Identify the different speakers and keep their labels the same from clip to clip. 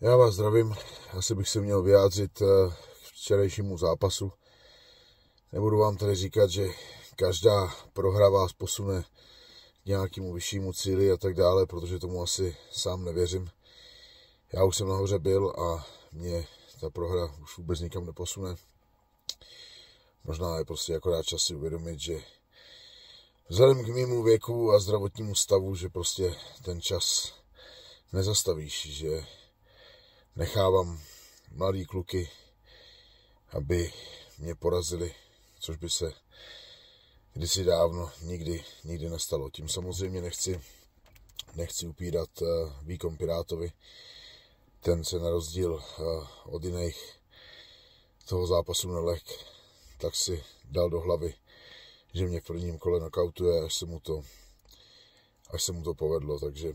Speaker 1: Já vás zdravím, asi bych se měl vyjádřit eh, k včerejšímu zápasu. Nebudu vám tady říkat, že každá prohra vás posune k nějakému vyššímu cíli a tak dále, protože tomu asi sám nevěřím. Já už jsem nahoře byl a mě ta prohra už vůbec nikam neposune. Možná je prostě akorát čas si uvědomit, že vzhledem k mému věku a zdravotnímu stavu, že prostě ten čas nezastavíš, že nechávám mladý kluky, aby mě porazili, což by se kdysi dávno nikdy, nikdy nestalo. Tím samozřejmě nechci, nechci upírat eh, výkon Pirátovi. Ten se na rozdíl eh, od jiných toho zápasu nelek, tak si dal do hlavy, že mě v prvním kole nokautuje, až se mu to, až se mu to povedlo. Takže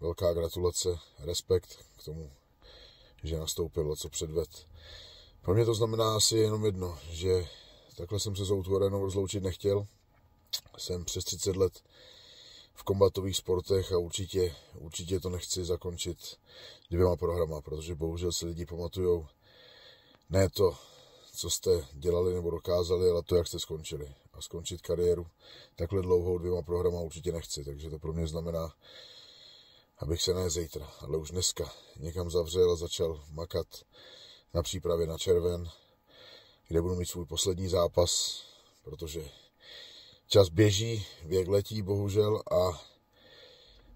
Speaker 1: velká gratulace, respekt k tomu že nastoupil a co předved. Pro mě to znamená asi jenom jedno, že takhle jsem se s Outwarenou rozloučit nechtěl. Jsem přes 30 let v kombatových sportech a určitě, určitě to nechci zakončit dvěma programa, protože bohužel si lidi pamatují ne to, co jste dělali nebo dokázali, ale to, jak jste skončili. A skončit kariéru takhle dlouhou dvěma programa určitě nechci, takže to pro mě znamená abych se ne zítra, ale už dneska někam zavřel a začal makat na přípravě na červen, kde budu mít svůj poslední zápas, protože čas běží, věk letí bohužel a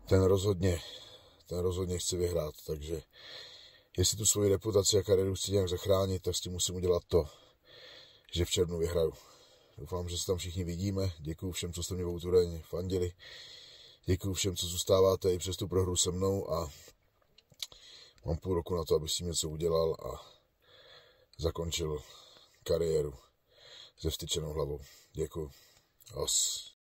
Speaker 1: ten rozhodně, ten rozhodně chci vyhrát, takže jestli tu svoji reputaci a kariéru chci nějak zachránit, tak s tím musím udělat to, že v červnu vyhraju. Doufám, že se tam všichni vidíme. Děkuji všem, co jste mě v fandili. Děkuji všem, co zůstáváte i přes tu prohru se mnou a mám půl roku na to, abych si něco udělal a zakončil kariéru se vstyčenou hlavou. Děkuji. Os.